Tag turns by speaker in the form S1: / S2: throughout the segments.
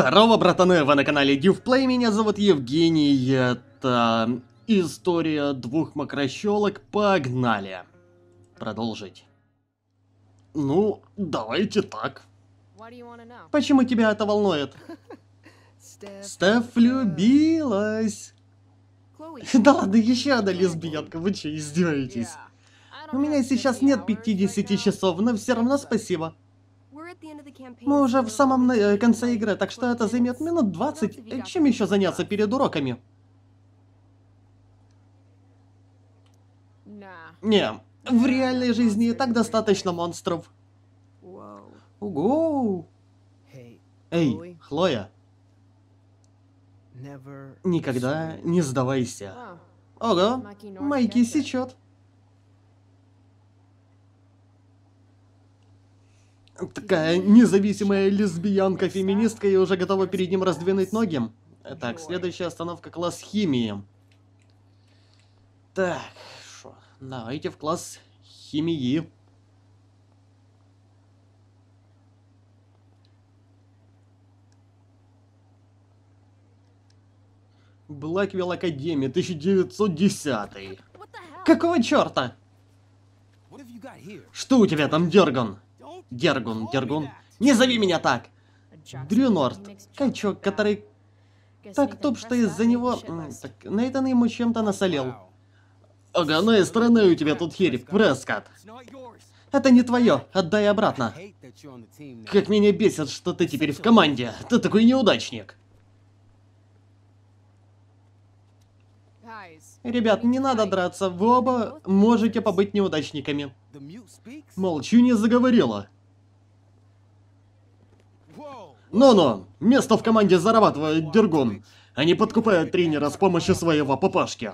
S1: Здорово, братаны! Вы на канале Гивплей, меня зовут Евгений, это история двух макрощелок погнали! Продолжить. Ну, давайте так. Почему тебя это волнует? Стеф влюбилась! Да ладно, еще одна лесбиянка, вы что издеваетесь? У меня сейчас нет 50 часов, но все равно спасибо. Мы уже в самом э, конце игры, так что это займет минут 20. Э, чем еще заняться перед уроками? Не, в реальной жизни и так достаточно монстров. Ого! Угу. Эй, Хлоя. Никогда не сдавайся. Ого, Майки сечет. такая независимая лесбиянка-феминистка и уже готова перед ним раздвинуть ноги. Так, следующая остановка класс химии. Так, шо, давайте в класс химии. Блэквилл Академия, 1910. Какого черта? Что у тебя там, Дерган? Дергун, Дергун. Не зови меня так! Дрюнорд, кончок, который так топ, что из-за него... Так, Нейтан ему чем-то насолил. Ага, ну и страны у тебя тут хери, Прескот. Это не твое, отдай обратно. Как меня бесит, что ты теперь в команде. Ты такой неудачник. Ребят, не надо драться, вы оба можете побыть неудачниками. Молчу не заговорила. Но-но, место в команде зарабатывает Дергун. Они подкупают тренера с помощью своего папашки.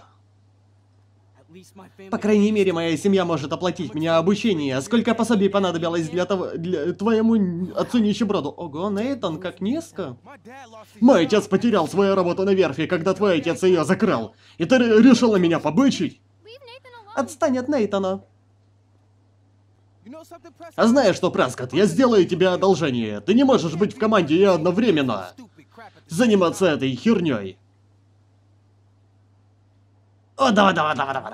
S1: По крайней мере, моя семья может оплатить меня обучение. Сколько пособий понадобилось для того... для твоему отцу-нищеброду? Ого, Нейтан, как низко. Мой отец потерял свою работу на верфи, когда твой отец ее закрыл. И ты решила меня побычить? Отстань от Нейтана. А знаешь что, Праскот, я сделаю тебе одолжение. Ты не можешь быть в команде и одновременно заниматься этой херней. О, давай, давай, давай, давай.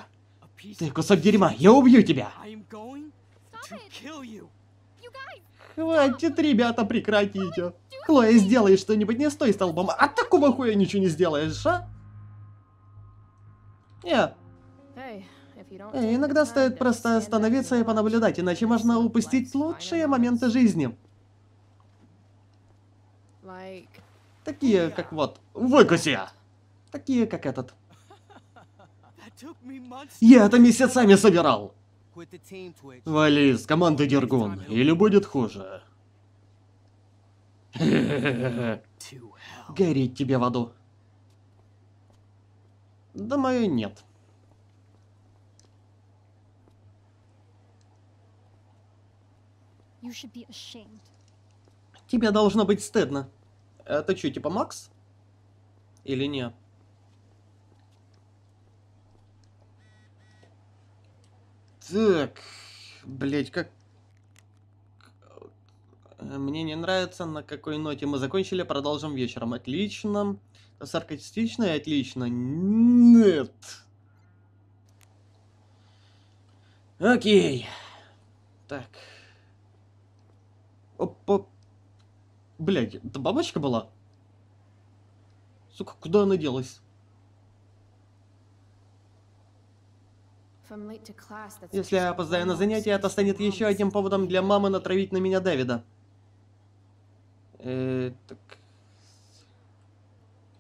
S1: Ты кусок дерьма, я убью тебя. Хватит, ребята, прекратите. Хлоя, сделай что-нибудь, не стой столбом. А такого хуя ничего не сделаешь, а? Нет. Э, иногда стоит просто остановиться и понаблюдать, иначе можно упустить лучшие моменты жизни. Такие, как вот... Выкуси! Такие, как этот. Я это месяцами собирал! Вали с команды Дергун, или будет хуже. Гореть тебе в аду. Думаю, нет. Тебе должно быть стыдно. Это что, типа Макс? Или нет? Так, блять, как... Мне не нравится, на какой ноте мы закончили, продолжим вечером. Отлично. Саркастично и отлично. Нет. Окей. Так. Опа. Блядь, это бабочка была? Сука, куда она делась? Если я опоздаю на занятие, это станет еще одним поводом для мамы натравить на меня Дэвида. Э, так...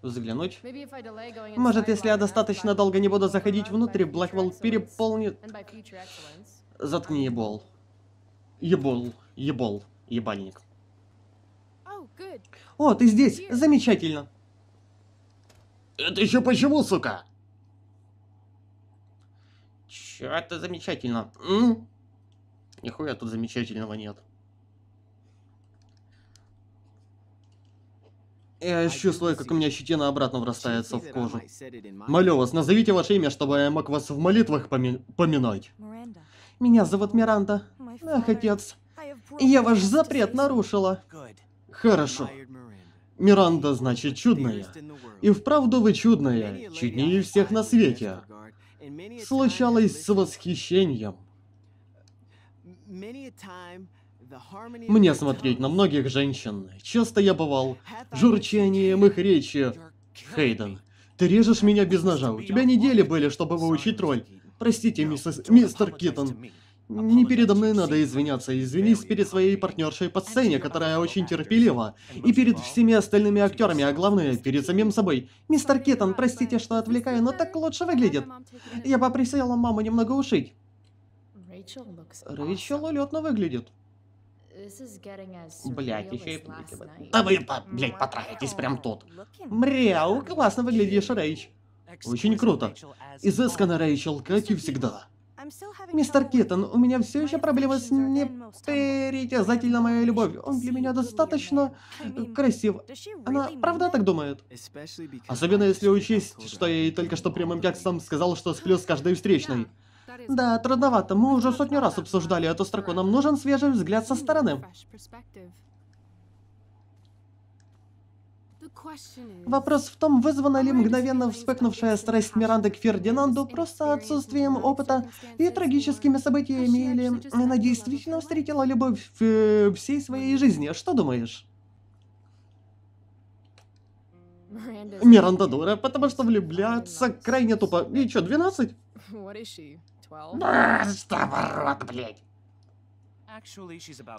S1: взглянуть. Может, если я достаточно долго не буду заходить внутрь, Блэквелл переполнит... Заткни ебол. Ебол. Ебол ебальник. Oh, О, ты здесь! Замечательно! Это еще почему, сука? Чё это замечательно? М? Нихуя тут замечательного нет. Я чувствую, как у меня щетина обратно врастается в кожу. Молю вас, назовите ваше имя, чтобы я мог вас в молитвах поми поминать. Меня зовут Миранда. Ах, отец. Я ваш запрет нарушила. Хорошо. Миранда значит чудная. И вправду вы чудная, чуднее всех на свете. Случалось с восхищением. Мне смотреть на многих женщин. Часто я бывал журчанием их речи. Хейден, ты режешь меня без ножа. У тебя недели были, чтобы выучить роль. Простите, миссис... мистер Киттон. Не передо мной надо извиняться. Извинись перед своей партнершей по сцене, которая очень терпелива. И перед всеми остальными актерами, а главное, перед самим собой. Мистер Китон, простите, что отвлекаю, но так лучше выглядит. Я попросила маму немного ушить. Рэйчел улетно выглядит. Блять, еще и платье. Да вы, блять, потратитесь прям тут. Мряу, классно выглядишь, Рэйч. Очень круто. Изысканно, Рэйчел, как и всегда. Мистер Киттон, у меня все еще проблемы с неперетязательной моей любовью. Он для меня достаточно э, красив. Она правда так думает? Особенно если учесть, что я ей только что прямым текстом сказал, что сплю с каждой встречной. Да, трудновато. Мы уже сотню раз обсуждали эту строку. Нам нужен свежий взгляд со стороны. Вопрос в том, вызвана ли мгновенно вспыхнувшая страсть Миранды к Фердинанду просто отсутствием опыта и трагическими uh, событиями, или она действительно встретила любовь э, всей своей жизни. Что думаешь? Миранда дура, потому что влюбляться крайне тупо. И чё, 12? Да, что, ворот, блядь.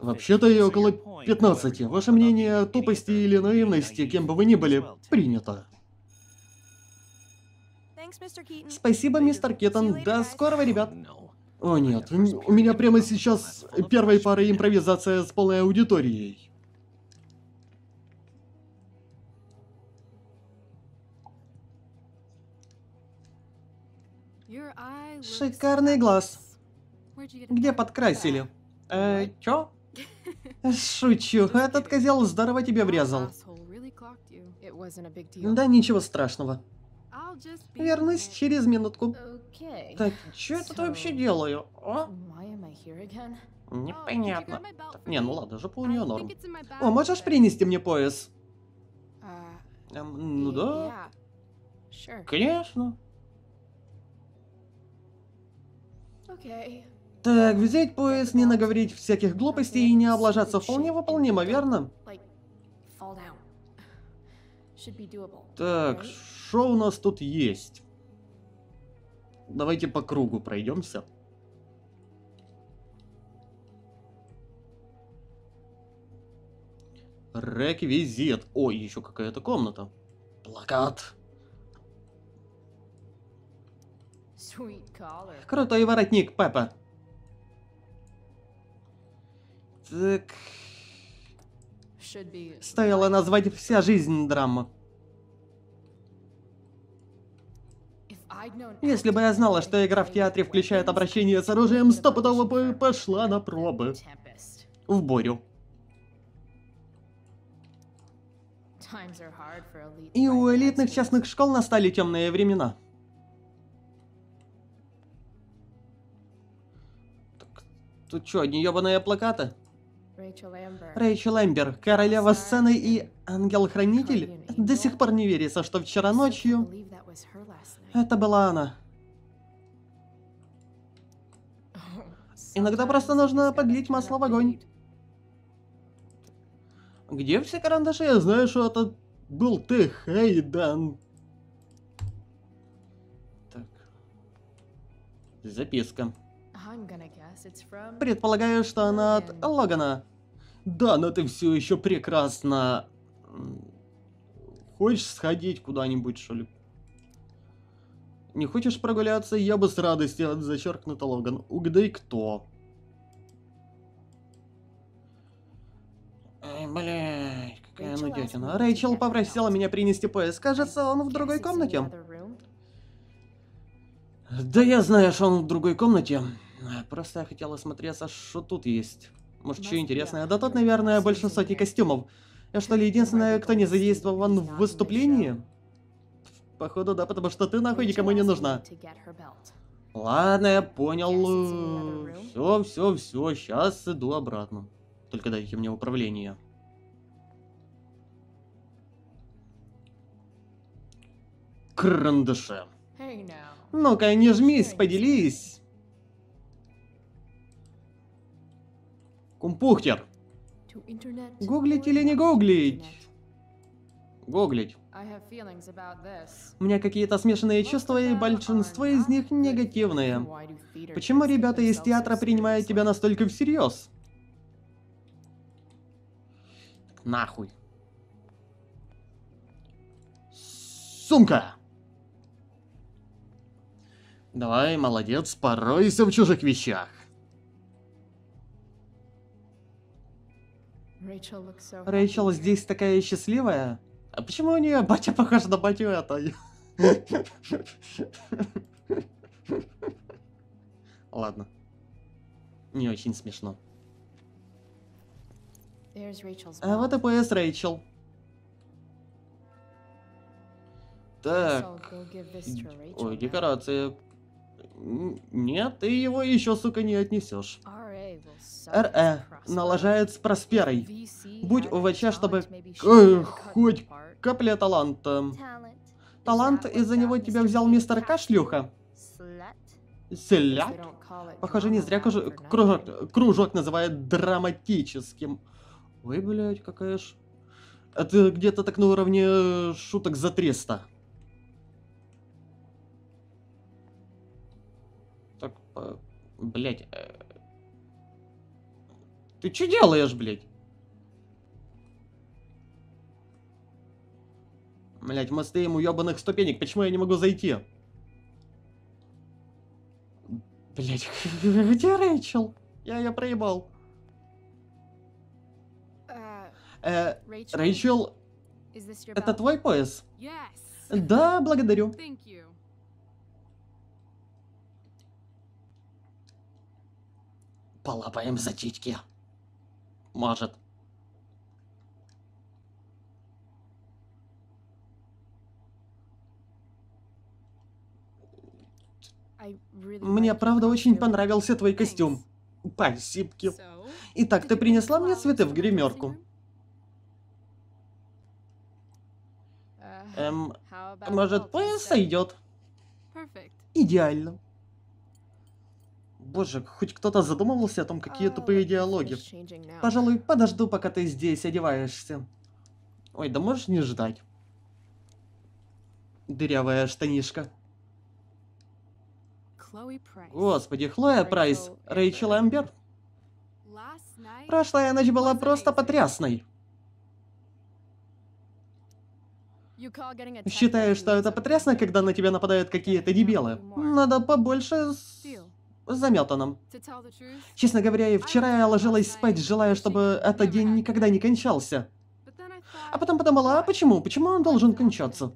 S1: Вообще-то ей около 15. Ваше мнение о тупости или наивности, кем бы вы ни были, принято. Спасибо, мистер Киттон. До скорого, ребят. О нет, у меня прямо сейчас первая пара импровизация с полной аудиторией. Шикарный глаз. Где подкрасили? Э, чё? Шучу. Этот козел здорово тебе врезал. Да ничего страшного. Вернусь через минутку. Так, что я тут вообще делаю? О? Непонятно. Oh, не, ну ладно, же у нее норм. О, можешь принести мне пояс? А, эм, ну да. Конечно. Так, взять пояс, не наговорить всяких глупостей и не облажаться вполне выполнимо, верно? Так, что у нас тут есть? Давайте по кругу пройдемся. Реквизит. Ой, еще какая-то комната. Плакат. Крутой воротник, Пеппа. так... Стоило назвать «Вся жизнь драма». Если бы я знала, что игра в театре включает обращение с оружием, стопудово бы пошла на пробы. В бурю. И у элитных частных школ настали темные времена. тут что, неебаные плакаты? Рэйчел Эмбер, королева сцены и ангел-хранитель, до сих пор не верится, что вчера ночью это была она. Oh, Иногда просто нужно подлить масло в огонь. Где все карандаши? Я знаю, что это был ты, Хейден. Так. Записка. Предполагаю, что она от Логана. Да, но ты все еще прекрасно... Хочешь сходить куда-нибудь, что ли? Не хочешь прогуляться? Я бы с радостью, зачеркнуто Логан. Угдай кто? Ай, блядь, какая нудятина. Рэйчел попросила меня принести пояс. Кажется, он в другой комнате. Да я знаю, что он в другой комнате. Просто я хотела смотреться, что тут есть. Может, что интересное? Да тут, наверное, больше сотни костюмов. Я что ли единственная, кто не задействован в выступлении? Походу, да, потому что ты нахуй никому не нужна. Ладно, я понял. Все, все, все, сейчас иду обратно. Только дайте мне управление. Карандаше. Ну-ка, не жмись, поделись. Кумпухтер, Гуглить или не гуглить? Гуглить. У меня какие-то смешанные чувства, и большинство из них негативные. Почему ребята из театра принимают тебя настолько всерьез? Так нахуй. Сумка! Давай, молодец, поройся в чужих вещах. Рэйчел здесь такая счастливая. А почему у нее батя похож на батю это? Ладно. Не очень смешно. А вот и пояс Рэйчел. Так. Ой, декорации. Нет, ты его еще, сука, не отнесешь. РЭ налажает с Просперой. Будь ОВЧ, чтобы... Э, хоть капля таланта. Талант из-за него тебя взял мистер Кашлюха? Селят? Похоже, не зря кож... кружок... кружок называют драматическим. Ой, блядь, какая ж... Это где-то так на уровне э, шуток за 300. Так, э, блядь, э, ты что делаешь, блядь? Блять, мы стоим у ебаных ступенек. Почему я не могу зайти? Блять, где Рэйчел? Я ее проебал. А, э, Рэйчел, это твой пояс? Да, благодарю. Полапаем за титьки может Мне правда очень понравился твой костюм. Спасибо. Итак, ты принесла мне цветы в гримерку? Эм, может, пояс сойдет? Идеально. Боже, хоть кто-то задумывался о том, какие тупые диалоги. Пожалуй, подожду, пока ты здесь одеваешься. Ой, да можешь не ждать. Дырявая штанишка. Господи, Хлоя Прайс, Рэйчел Эмбер. Прошлая ночь была просто потрясной. Считаешь, что это потрясно, когда на тебя нападают какие-то дебилы? Надо побольше заметанным. Честно говоря, вчера я ложилась спать, желая, чтобы этот день никогда не кончался. А потом подумала, а почему? Почему он должен кончаться?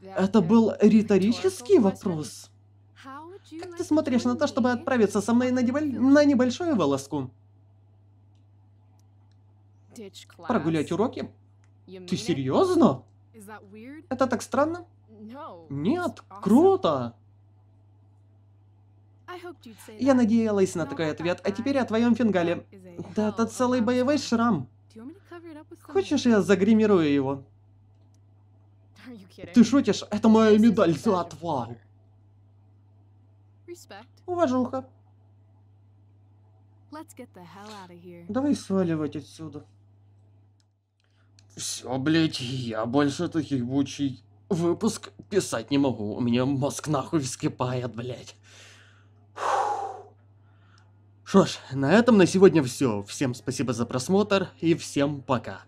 S1: Это был риторический вопрос. Как ты смотришь на то, чтобы отправиться со мной на, неболь... на небольшую вылазку? Прогулять уроки? Ты серьезно? Это так странно? Нет, круто! Я надеялась на такой ответ, а теперь о твоем фингале. Да, это целый боевой шрам. Хочешь, я загримирую его? Ты шутишь? Это моя медаль за отвагу. Уважуха. Давай сваливать отсюда. Все, блять, я больше таких бучий выпуск писать не могу. У меня мозг нахуй вскипает, блять. Что ж, на этом на сегодня все. Всем спасибо за просмотр и всем пока.